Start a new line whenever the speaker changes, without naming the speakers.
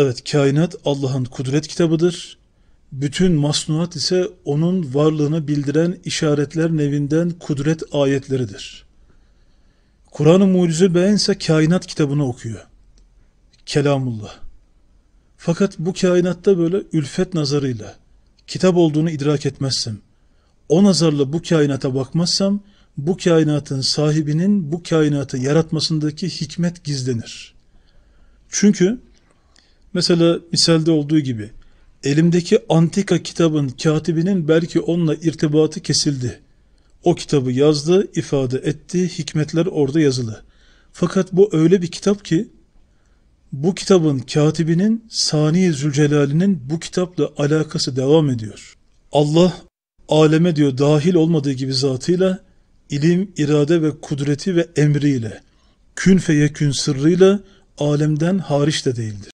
Evet kainat Allah'ın kudret kitabıdır. Bütün masnuat ise onun varlığını bildiren işaretler nevinden kudret ayetleridir. Kur'an-ı Mucize Beyan kainat kitabını okuyor. Kelamullah. Fakat bu kainatta böyle ülfet nazarıyla kitap olduğunu idrak etmezsem, o nazarla bu kainata bakmazsam, bu kainatın sahibinin bu kainatı yaratmasındaki hikmet gizlenir. Çünkü Mesela misalde olduğu gibi elimdeki antika kitabın katibinin belki onunla irtibatı kesildi. O kitabı yazdı, ifade etti, hikmetler orada yazılı. Fakat bu öyle bir kitap ki bu kitabın katibinin Saniye Zülcelal'inin bu kitapla alakası devam ediyor. Allah aleme diyor dahil olmadığı gibi zatıyla ilim, irade ve kudreti ve emriyle kün feyekün sırrıyla alemden hariç de değildir.